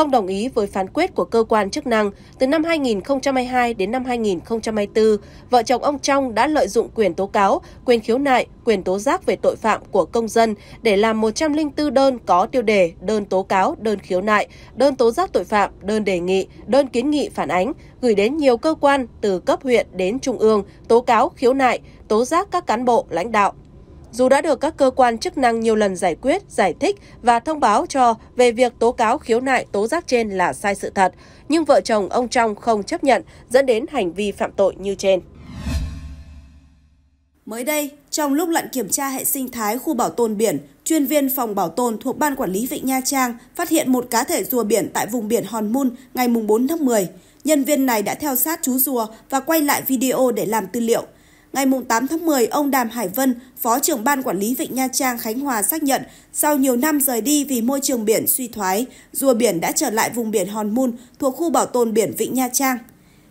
không đồng ý với phán quyết của cơ quan chức năng, từ năm 2022 đến năm 2024, vợ chồng ông Trong đã lợi dụng quyền tố cáo, quyền khiếu nại, quyền tố giác về tội phạm của công dân để làm 104 đơn có tiêu đề đơn tố cáo, đơn khiếu nại, đơn tố giác tội phạm, đơn đề nghị, đơn kiến nghị phản ánh, gửi đến nhiều cơ quan từ cấp huyện đến trung ương, tố cáo, khiếu nại, tố giác các cán bộ, lãnh đạo dù đã được các cơ quan chức năng nhiều lần giải quyết, giải thích và thông báo cho về việc tố cáo khiếu nại tố giác trên là sai sự thật, nhưng vợ chồng ông Trong không chấp nhận dẫn đến hành vi phạm tội như trên. Mới đây, trong lúc lặn kiểm tra hệ sinh thái khu bảo tồn biển, chuyên viên phòng bảo tồn thuộc Ban Quản lý Vịnh Nha Trang phát hiện một cá thể rùa biển tại vùng biển Hòn Mun ngày 4 tháng 10. Nhân viên này đã theo sát chú rùa và quay lại video để làm tư liệu – Ngày 8 tháng 10, ông Đàm Hải Vân, Phó trưởng Ban Quản lý Vịnh Nha Trang Khánh Hòa xác nhận, sau nhiều năm rời đi vì môi trường biển suy thoái, rùa biển đã trở lại vùng biển Hòn Mun thuộc khu bảo tồn biển Vịnh Nha Trang.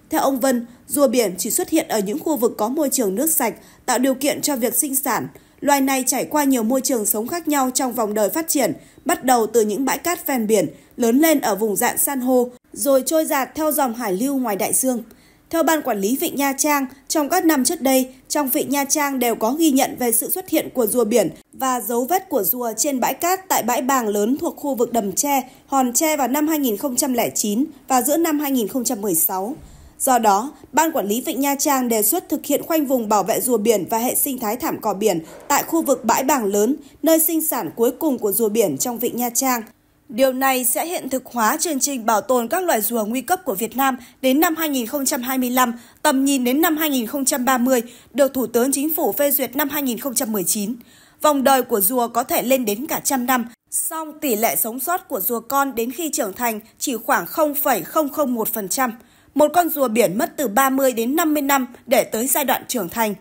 Theo ông Vân, rùa biển chỉ xuất hiện ở những khu vực có môi trường nước sạch, tạo điều kiện cho việc sinh sản. Loài này trải qua nhiều môi trường sống khác nhau trong vòng đời phát triển, bắt đầu từ những bãi cát ven biển, lớn lên ở vùng dạng san hô, rồi trôi dạt theo dòng hải lưu ngoài đại dương. Theo Ban Quản lý Vịnh Nha Trang, trong các năm trước đây, trong Vịnh Nha Trang đều có ghi nhận về sự xuất hiện của rùa biển và dấu vết của rùa trên bãi cát tại bãi bàng lớn thuộc khu vực đầm tre, hòn tre vào năm 2009 và giữa năm 2016. Do đó, Ban Quản lý Vịnh Nha Trang đề xuất thực hiện khoanh vùng bảo vệ rùa biển và hệ sinh thái thảm cỏ biển tại khu vực bãi bàng lớn, nơi sinh sản cuối cùng của rùa biển trong Vịnh Nha Trang – Điều này sẽ hiện thực hóa chương trình bảo tồn các loài rùa nguy cấp của Việt Nam đến năm 2025, tầm nhìn đến năm 2030, được Thủ tướng Chính phủ phê duyệt năm 2019. Vòng đời của rùa có thể lên đến cả trăm năm, song tỷ lệ sống sót của rùa con đến khi trưởng thành chỉ khoảng 0,001%. Một con rùa biển mất từ 30 đến 50 năm để tới giai đoạn trưởng thành.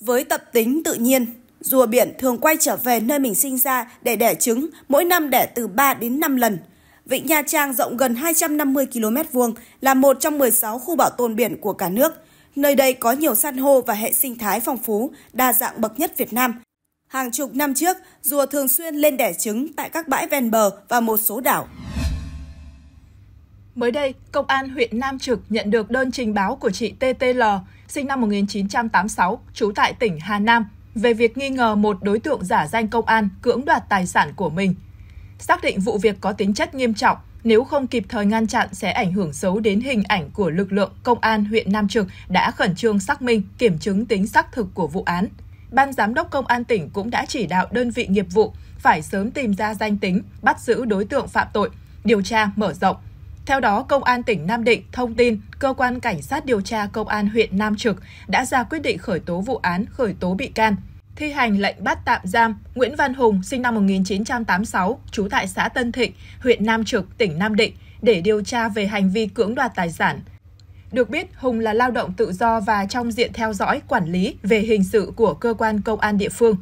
Với tập tính tự nhiên, Rùa biển thường quay trở về nơi mình sinh ra để đẻ trứng, mỗi năm đẻ từ 3 đến 5 lần. Vịnh Nha Trang rộng gần 250 km vuông là một trong 16 khu bảo tồn biển của cả nước. Nơi đây có nhiều san hô và hệ sinh thái phong phú, đa dạng bậc nhất Việt Nam. Hàng chục năm trước, rùa thường xuyên lên đẻ trứng tại các bãi ven bờ và một số đảo. Mới đây, Công an huyện Nam Trực nhận được đơn trình báo của chị TTL, sinh năm 1986, trú tại tỉnh Hà Nam, về việc nghi ngờ một đối tượng giả danh công an cưỡng đoạt tài sản của mình. Xác định vụ việc có tính chất nghiêm trọng, nếu không kịp thời ngăn chặn sẽ ảnh hưởng xấu đến hình ảnh của lực lượng công an huyện Nam Trực đã khẩn trương xác minh, kiểm chứng tính xác thực của vụ án. Ban giám đốc công an tỉnh cũng đã chỉ đạo đơn vị nghiệp vụ phải sớm tìm ra danh tính, bắt giữ đối tượng phạm tội, điều tra mở rộng, theo đó, Công an tỉnh Nam Định thông tin Cơ quan Cảnh sát điều tra Công an huyện Nam Trực đã ra quyết định khởi tố vụ án, khởi tố bị can, thi hành lệnh bắt tạm giam Nguyễn Văn Hùng, sinh năm 1986, trú tại xã Tân Thịnh, huyện Nam Trực, tỉnh Nam Định, để điều tra về hành vi cưỡng đoạt tài sản. Được biết, Hùng là lao động tự do và trong diện theo dõi, quản lý về hình sự của cơ quan công an địa phương.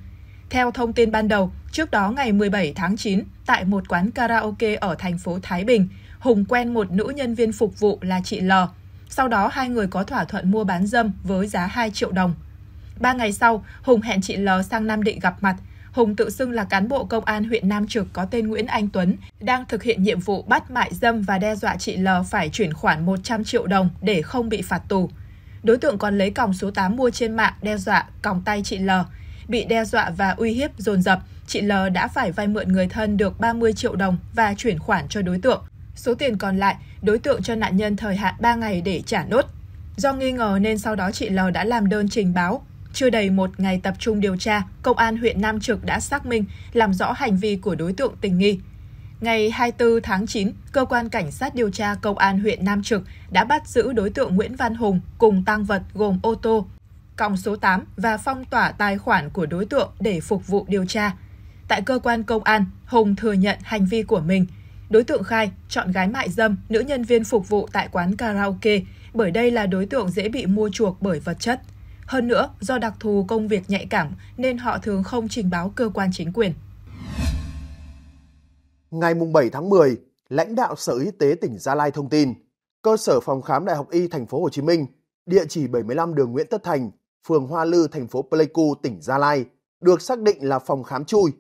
Theo thông tin ban đầu, trước đó ngày 17 tháng 9, tại một quán karaoke ở thành phố Thái Bình, Hùng quen một nữ nhân viên phục vụ là chị L. Sau đó hai người có thỏa thuận mua bán dâm với giá 2 triệu đồng. Ba ngày sau, Hùng hẹn chị L sang Nam Định gặp mặt. Hùng tự xưng là cán bộ công an huyện Nam Trực có tên Nguyễn Anh Tuấn, đang thực hiện nhiệm vụ bắt mại dâm và đe dọa chị L phải chuyển khoản 100 triệu đồng để không bị phạt tù. Đối tượng còn lấy còng số 8 mua trên mạng đe dọa còng tay chị L. Bị đe dọa và uy hiếp dồn dập, chị L đã phải vay mượn người thân được 30 triệu đồng và chuyển khoản cho đối tượng. Số tiền còn lại, đối tượng cho nạn nhân thời hạn 3 ngày để trả nốt. Do nghi ngờ nên sau đó chị L đã làm đơn trình báo. Chưa đầy một ngày tập trung điều tra, Công an huyện Nam Trực đã xác minh, làm rõ hành vi của đối tượng tình nghi. Ngày 24 tháng 9, Cơ quan Cảnh sát điều tra Công an huyện Nam Trực đã bắt giữ đối tượng Nguyễn Văn Hùng cùng tăng vật gồm ô tô, còng số 8 và phong tỏa tài khoản của đối tượng để phục vụ điều tra. Tại cơ quan công an, Hùng thừa nhận hành vi của mình – Đối tượng khai chọn gái mại dâm, nữ nhân viên phục vụ tại quán karaoke, bởi đây là đối tượng dễ bị mua chuộc bởi vật chất. Hơn nữa, do đặc thù công việc nhạy cảm nên họ thường không trình báo cơ quan chính quyền. Ngày 7 tháng 10, lãnh đạo Sở Y tế tỉnh Gia Lai thông tin, cơ sở phòng khám Đại học Y thành phố Hồ Chí Minh, địa chỉ 75 đường Nguyễn Tất Thành, phường Hoa Lư, thành phố Pleiku, tỉnh Gia Lai, được xác định là phòng khám chui.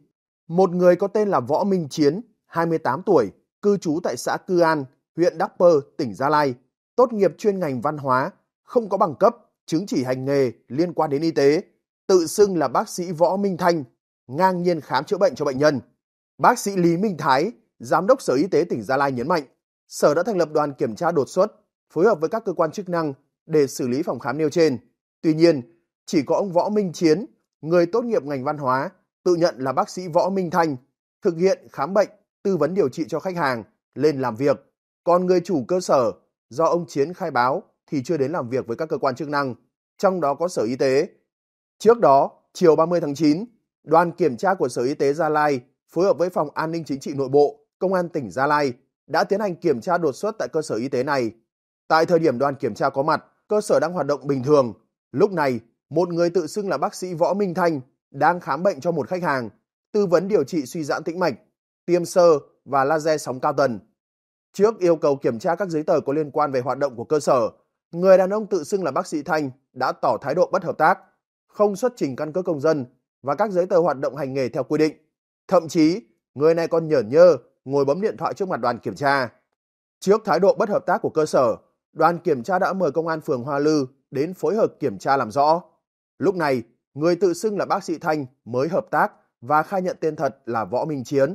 Một người có tên là Võ Minh Chiến, 28 tuổi, cư trú tại xã Cư An, huyện Đắk Pơ, tỉnh Gia Lai, tốt nghiệp chuyên ngành văn hóa, không có bằng cấp, chứng chỉ hành nghề liên quan đến y tế, tự xưng là bác sĩ Võ Minh Thanh, ngang nhiên khám chữa bệnh cho bệnh nhân. Bác sĩ Lý Minh Thái, Giám đốc Sở Y tế tỉnh Gia Lai nhấn mạnh, Sở đã thành lập đoàn kiểm tra đột xuất, phối hợp với các cơ quan chức năng để xử lý phòng khám nêu trên. Tuy nhiên, chỉ có ông Võ Minh Chiến, người tốt nghiệp ngành văn hóa, tự nhận là bác sĩ Võ Minh Thanh, thực hiện khám bệnh tư vấn điều trị cho khách hàng, lên làm việc. Còn người chủ cơ sở, do ông Chiến khai báo thì chưa đến làm việc với các cơ quan chức năng, trong đó có Sở Y tế. Trước đó, chiều 30 tháng 9, đoàn kiểm tra của Sở Y tế Gia Lai phối hợp với Phòng An ninh Chính trị Nội bộ, Công an tỉnh Gia Lai đã tiến hành kiểm tra đột xuất tại cơ sở y tế này. Tại thời điểm đoàn kiểm tra có mặt, cơ sở đang hoạt động bình thường. Lúc này, một người tự xưng là bác sĩ Võ Minh Thanh đang khám bệnh cho một khách hàng, tư vấn điều trị suy giãn tĩnh mạch tiêm sơ và laser sóng cao tần. Trước yêu cầu kiểm tra các giấy tờ có liên quan về hoạt động của cơ sở, người đàn ông tự xưng là bác sĩ Thanh đã tỏ thái độ bất hợp tác, không xuất trình căn cước công dân và các giấy tờ hoạt động hành nghề theo quy định. Thậm chí, người này còn nhởn nhơ ngồi bấm điện thoại trước mặt đoàn kiểm tra. Trước thái độ bất hợp tác của cơ sở, đoàn kiểm tra đã mời công an phường Hoa Lư đến phối hợp kiểm tra làm rõ. Lúc này, người tự xưng là bác sĩ Thanh mới hợp tác và khai nhận tên thật là Võ Minh Chiến.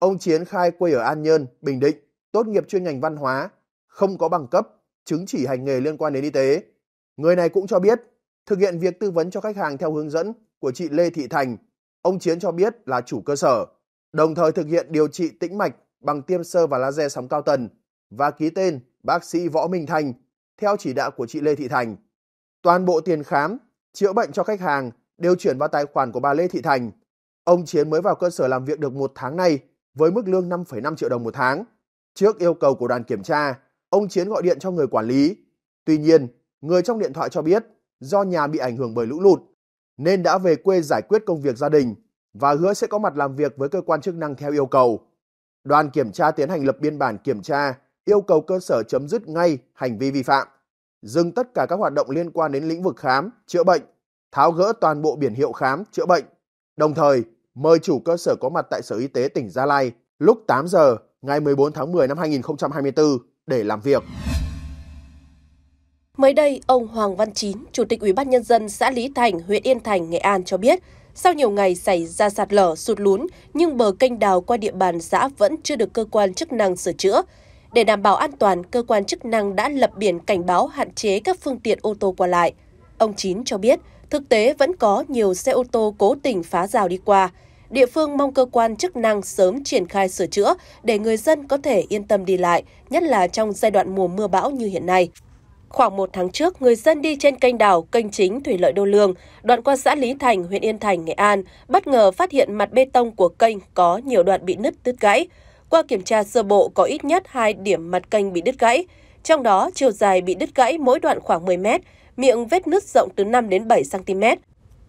Ông Chiến khai quê ở An Nhơn, Bình Định, tốt nghiệp chuyên ngành văn hóa, không có bằng cấp, chứng chỉ hành nghề liên quan đến y tế. Người này cũng cho biết, thực hiện việc tư vấn cho khách hàng theo hướng dẫn của chị Lê Thị Thành, ông Chiến cho biết là chủ cơ sở, đồng thời thực hiện điều trị tĩnh mạch bằng tiêm sơ và laser sóng cao tần và ký tên bác sĩ Võ Minh Thành theo chỉ đạo của chị Lê Thị Thành. Toàn bộ tiền khám, chữa bệnh cho khách hàng đều chuyển vào tài khoản của bà Lê Thị Thành. Ông Chiến mới vào cơ sở làm việc được một tháng nay với mức lương 5,5 triệu đồng một tháng. Trước yêu cầu của đoàn kiểm tra, ông Chiến gọi điện cho người quản lý. Tuy nhiên, người trong điện thoại cho biết do nhà bị ảnh hưởng bởi lũ lụt nên đã về quê giải quyết công việc gia đình và hứa sẽ có mặt làm việc với cơ quan chức năng theo yêu cầu. Đoàn kiểm tra tiến hành lập biên bản kiểm tra, yêu cầu cơ sở chấm dứt ngay hành vi vi phạm, dừng tất cả các hoạt động liên quan đến lĩnh vực khám, chữa bệnh, tháo gỡ toàn bộ biển hiệu khám, chữa bệnh, đồng thời mời chủ cơ sở có mặt tại Sở Y tế tỉnh Gia Lai lúc 8 giờ ngày 14 tháng 10 năm 2024 để làm việc. Mới đây, ông Hoàng Văn Chín, Chủ tịch Ủy ban Nhân dân xã Lý Thành, huyện Yên Thành, Nghệ An cho biết, sau nhiều ngày xảy ra sạt lở, sụt lún, nhưng bờ kênh đào qua địa bàn xã vẫn chưa được cơ quan chức năng sửa chữa. Để đảm bảo an toàn, cơ quan chức năng đã lập biển cảnh báo hạn chế các phương tiện ô tô qua lại. Ông Chín cho biết, Thực tế vẫn có nhiều xe ô tô cố tình phá rào đi qua. Địa phương mong cơ quan chức năng sớm triển khai sửa chữa để người dân có thể yên tâm đi lại, nhất là trong giai đoạn mùa mưa bão như hiện nay. Khoảng một tháng trước, người dân đi trên kênh đảo, kênh chính Thủy Lợi Đô Lương, đoạn qua xã Lý Thành, huyện Yên Thành, Nghệ An, bất ngờ phát hiện mặt bê tông của kênh có nhiều đoạn bị nứt đứt gãy. Qua kiểm tra sơ bộ có ít nhất 2 điểm mặt kênh bị đứt gãy, trong đó chiều dài bị đứt gãy mỗi đoạn khoảng 10 mét, miệng vết nứt rộng từ 5 đến 7 cm.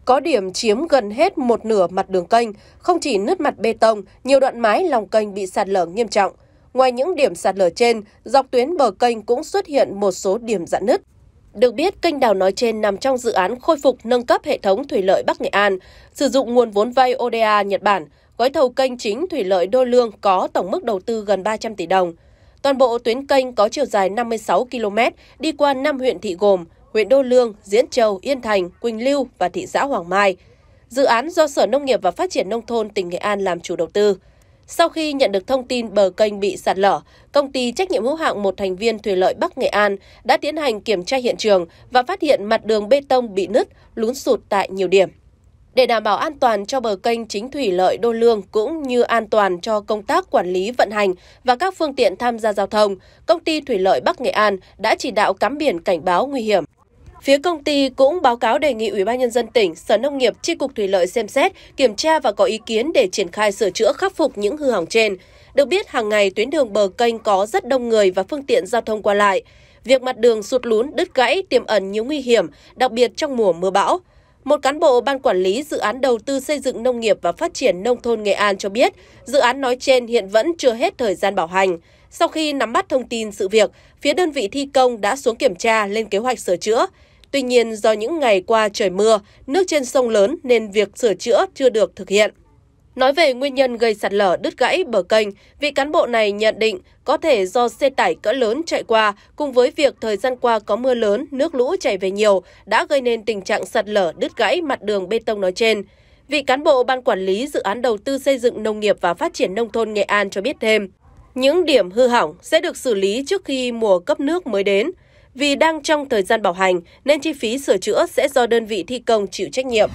Có điểm chiếm gần hết một nửa mặt đường kênh, không chỉ nứt mặt bê tông, nhiều đoạn mái lòng kênh bị sạt lở nghiêm trọng. Ngoài những điểm sạt lở trên, dọc tuyến bờ kênh cũng xuất hiện một số điểm dạn nứt. Được biết, kênh đào nói trên nằm trong dự án khôi phục nâng cấp hệ thống thủy lợi Bắc Nghệ An, sử dụng nguồn vốn vay ODA Nhật Bản. Gói thầu kênh chính thủy lợi Đô Lương có tổng mức đầu tư gần 300 tỷ đồng. Toàn bộ tuyến kênh có chiều dài 56 km, đi qua 5 huyện thị gồm huyện Đô Lương, Diễn Châu, Yên Thành, Quỳnh Lưu và thị xã Hoàng Mai. Dự án do Sở Nông nghiệp và Phát triển Nông thôn tỉnh Nghệ An làm chủ đầu tư. Sau khi nhận được thông tin bờ kênh bị sạt lở, công ty trách nhiệm hữu hạn một thành viên thủy lợi Bắc Nghệ An đã tiến hành kiểm tra hiện trường và phát hiện mặt đường bê tông bị nứt, lún sụt tại nhiều điểm. Để đảm bảo an toàn cho bờ kênh chính thủy lợi Đô Lương cũng như an toàn cho công tác quản lý vận hành và các phương tiện tham gia giao thông, công ty thủy lợi Bắc Nghệ An đã chỉ đạo cắm biển cảnh báo nguy hiểm. Phía công ty cũng báo cáo đề nghị Ủy ban nhân dân tỉnh, Sở Nông nghiệp, Chi cục Thủy lợi xem xét, kiểm tra và có ý kiến để triển khai sửa chữa khắc phục những hư hỏng trên. Được biết hàng ngày tuyến đường bờ kênh có rất đông người và phương tiện giao thông qua lại. Việc mặt đường sụt lún, đứt gãy tiềm ẩn nhiều nguy hiểm, đặc biệt trong mùa mưa bão. Một cán bộ ban quản lý dự án đầu tư xây dựng nông nghiệp và phát triển nông thôn Nghệ An cho biết, dự án nói trên hiện vẫn chưa hết thời gian bảo hành. Sau khi nắm bắt thông tin sự việc, phía đơn vị thi công đã xuống kiểm tra lên kế hoạch sửa chữa. Tuy nhiên do những ngày qua trời mưa, nước trên sông lớn nên việc sửa chữa chưa được thực hiện. Nói về nguyên nhân gây sạt lở đứt gãy bờ kênh, vị cán bộ này nhận định có thể do xe tải cỡ lớn chạy qua cùng với việc thời gian qua có mưa lớn, nước lũ chảy về nhiều đã gây nên tình trạng sạt lở đứt gãy mặt đường bê tông nói trên. Vị cán bộ Ban Quản lý Dự án Đầu tư Xây dựng Nông nghiệp và Phát triển Nông thôn Nghệ An cho biết thêm, những điểm hư hỏng sẽ được xử lý trước khi mùa cấp nước mới đến. Vì đang trong thời gian bảo hành nên chi phí sửa chữa sẽ do đơn vị thi công chịu trách nhiệm.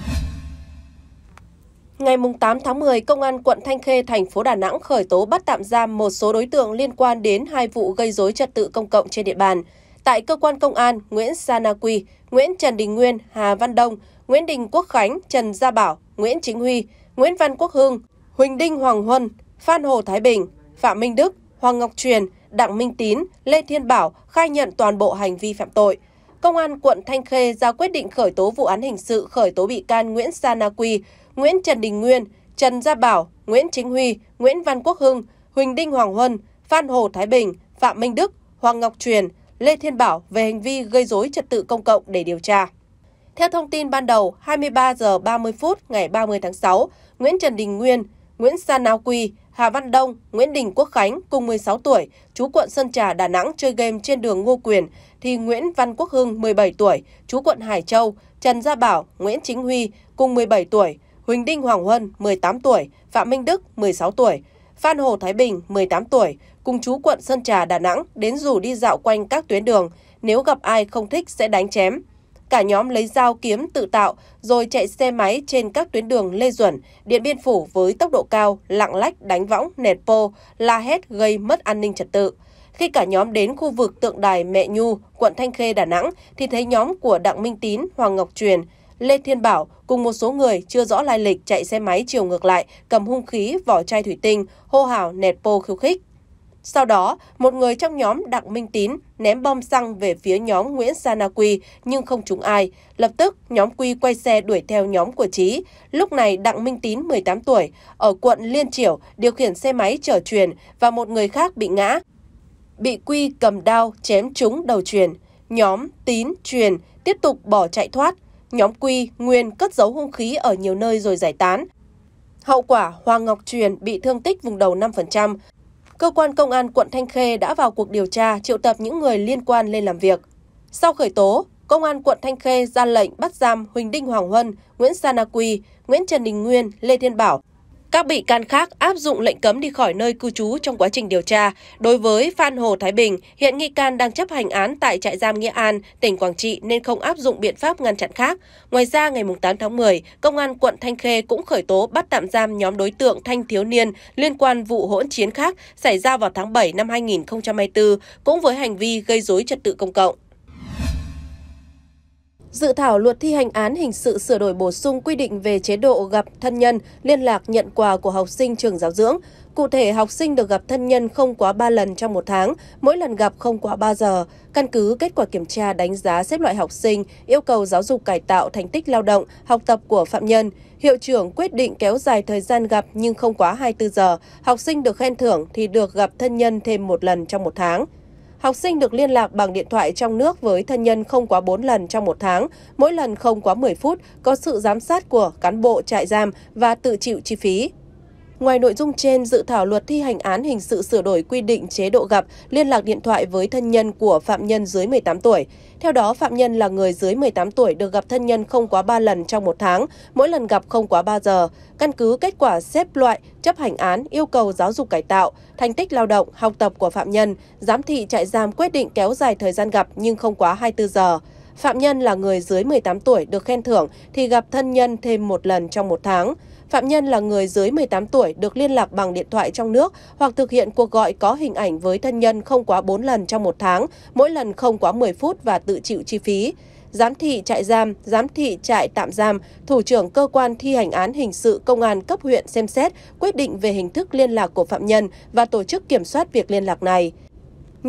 Ngày 8 tháng 10, Công an quận Thanh Khê, thành phố Đà Nẵng khởi tố bắt tạm giam một số đối tượng liên quan đến hai vụ gây dối trật tự công cộng trên địa bàn. Tại cơ quan công an, Nguyễn Quy, Nguyễn Trần Đình Nguyên, Hà Văn Đông, Nguyễn Đình Quốc Khánh, Trần Gia Bảo, Nguyễn Chính Huy, Nguyễn Văn Quốc Hưng, Huỳnh Đinh Hoàng Huân, Phan Hồ Thái Bình, Phạm Minh Đức, Hoàng Ngọc Truyền, Đặng Minh Tín, Lê Thiên Bảo khai nhận toàn bộ hành vi phạm tội. Công an quận Thanh Khê ra quyết định khởi tố vụ án hình sự khởi tố bị can Nguyễn Sanaqui, Nguyễn Trần Đình Nguyên, Trần Gia Bảo, Nguyễn Chính Huy, Nguyễn Văn Quốc Hưng, Huỳnh Đinh Hoàng Huân, Phan Hồ Thái Bình, Phạm Minh Đức, Hoàng Ngọc Truyền, Lê Thiên Bảo về hành vi gây dối trật tự công cộng để điều tra. Theo thông tin ban đầu, 23 giờ 30 phút ngày 30 tháng 6, Nguyễn Trần Đình Nguyên, Nguyễn Sa Nao Quy, Hà Văn Đông, Nguyễn Đình Quốc Khánh cùng 16 tuổi chú quận Sơn Trà, Đà Nẵng chơi game trên đường Ngô Quyền, thì Nguyễn Văn Quốc Hưng, 17 tuổi, chú quận Hải Châu, Trần Gia Bảo, Nguyễn Chính Huy cùng 17 tuổi, Huỳnh Đinh Hoàng Huân, 18 tuổi, Phạm Minh Đức, 16 tuổi, Phan Hồ Thái Bình, 18 tuổi, cùng chú quận Sơn Trà, Đà Nẵng đến rủ đi dạo quanh các tuyến đường, nếu gặp ai không thích sẽ đánh chém cả nhóm lấy dao kiếm tự tạo rồi chạy xe máy trên các tuyến đường Lê Duẩn, Điện Biên Phủ với tốc độ cao, lạng lách, đánh võng, nẹt pô, la hét gây mất an ninh trật tự. Khi cả nhóm đến khu vực tượng đài Mẹ Nhu, quận Thanh Khê, Đà Nẵng thì thấy nhóm của Đặng Minh Tín, Hoàng Ngọc Truyền, Lê Thiên Bảo cùng một số người chưa rõ lai lịch chạy xe máy chiều ngược lại, cầm hung khí, vỏ chai thủy tinh, hô hào nẹt pô khiêu khích. Sau đó, một người trong nhóm Đặng Minh Tín ném bom xăng về phía nhóm Nguyễn Quy nhưng không trúng ai. Lập tức, nhóm Quy quay xe đuổi theo nhóm của Trí. Lúc này, Đặng Minh Tín, 18 tuổi, ở quận Liên Triểu, điều khiển xe máy chở truyền và một người khác bị ngã. Bị Quy cầm đao chém trúng đầu truyền. Nhóm Tín, truyền tiếp tục bỏ chạy thoát. Nhóm Quy, Nguyên cất giấu hung khí ở nhiều nơi rồi giải tán. Hậu quả, Hoàng Ngọc Truyền bị thương tích vùng đầu 5%, cơ quan công an quận Thanh Khê đã vào cuộc điều tra triệu tập những người liên quan lên làm việc. Sau khởi tố, Công an quận Thanh Khê ra lệnh bắt giam Huỳnh Đinh Hoàng Huân, Nguyễn Sanaqui, Nguyễn Trần Đình Nguyên, Lê Thiên Bảo các bị can khác áp dụng lệnh cấm đi khỏi nơi cư trú trong quá trình điều tra. Đối với Phan Hồ Thái Bình, hiện nghi can đang chấp hành án tại trại giam Nghĩa An, tỉnh Quảng Trị nên không áp dụng biện pháp ngăn chặn khác. Ngoài ra, ngày 8 tháng 10, Công an quận Thanh Khê cũng khởi tố bắt tạm giam nhóm đối tượng thanh thiếu niên liên quan vụ hỗn chiến khác xảy ra vào tháng 7 năm 2024, cũng với hành vi gây dối trật tự công cộng. Dự thảo luật thi hành án hình sự sửa đổi bổ sung quy định về chế độ gặp thân nhân, liên lạc nhận quà của học sinh trường giáo dưỡng. Cụ thể, học sinh được gặp thân nhân không quá 3 lần trong một tháng, mỗi lần gặp không quá 3 giờ. Căn cứ kết quả kiểm tra đánh giá xếp loại học sinh, yêu cầu giáo dục cải tạo thành tích lao động, học tập của phạm nhân. Hiệu trưởng quyết định kéo dài thời gian gặp nhưng không quá 24 giờ. Học sinh được khen thưởng thì được gặp thân nhân thêm một lần trong một tháng. Học sinh được liên lạc bằng điện thoại trong nước với thân nhân không quá 4 lần trong một tháng, mỗi lần không quá 10 phút, có sự giám sát của cán bộ trại giam và tự chịu chi phí. Ngoài nội dung trên, dự thảo luật thi hành án hình sự sửa đổi quy định chế độ gặp, liên lạc điện thoại với thân nhân của phạm nhân dưới 18 tuổi. Theo đó, phạm nhân là người dưới 18 tuổi được gặp thân nhân không quá 3 lần trong một tháng, mỗi lần gặp không quá 3 giờ. Căn cứ kết quả xếp loại, chấp hành án, yêu cầu giáo dục cải tạo, thành tích lao động, học tập của phạm nhân, giám thị trại giam quyết định kéo dài thời gian gặp nhưng không quá 24 giờ. Phạm nhân là người dưới 18 tuổi được khen thưởng thì gặp thân nhân thêm một lần trong một tháng. Phạm nhân là người dưới 18 tuổi được liên lạc bằng điện thoại trong nước hoặc thực hiện cuộc gọi có hình ảnh với thân nhân không quá 4 lần trong một tháng, mỗi lần không quá 10 phút và tự chịu chi phí giám thị trại giam, giám thị trại tạm giam, thủ trưởng cơ quan thi hành án hình sự công an cấp huyện xem xét quyết định về hình thức liên lạc của phạm nhân và tổ chức kiểm soát việc liên lạc này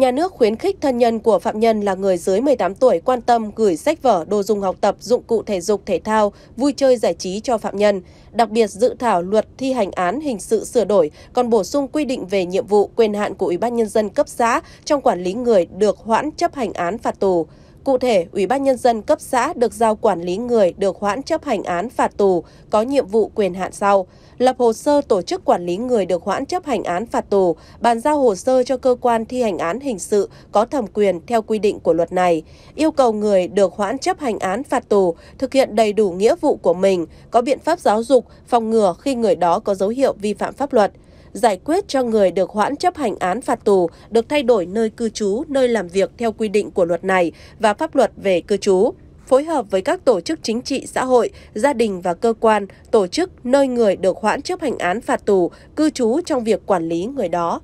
nhà nước khuyến khích thân nhân của phạm nhân là người dưới 18 tuổi quan tâm gửi sách vở, đồ dùng học tập, dụng cụ thể dục thể thao, vui chơi giải trí cho phạm nhân. Đặc biệt dự thảo luật thi hành án hình sự sửa đổi còn bổ sung quy định về nhiệm vụ quyền hạn của Ủy ban nhân dân cấp xã trong quản lý người được hoãn chấp hành án phạt tù. Cụ thể, Ủy ban Nhân dân cấp xã được giao quản lý người được hoãn chấp hành án phạt tù có nhiệm vụ quyền hạn sau. Lập hồ sơ tổ chức quản lý người được hoãn chấp hành án phạt tù, bàn giao hồ sơ cho cơ quan thi hành án hình sự có thẩm quyền theo quy định của luật này. Yêu cầu người được hoãn chấp hành án phạt tù thực hiện đầy đủ nghĩa vụ của mình, có biện pháp giáo dục, phòng ngừa khi người đó có dấu hiệu vi phạm pháp luật giải quyết cho người được hoãn chấp hành án phạt tù được thay đổi nơi cư trú, nơi làm việc theo quy định của luật này và pháp luật về cư trú phối hợp với các tổ chức chính trị xã hội, gia đình và cơ quan, tổ chức nơi người được hoãn chấp hành án phạt tù, cư trú trong việc quản lý người đó.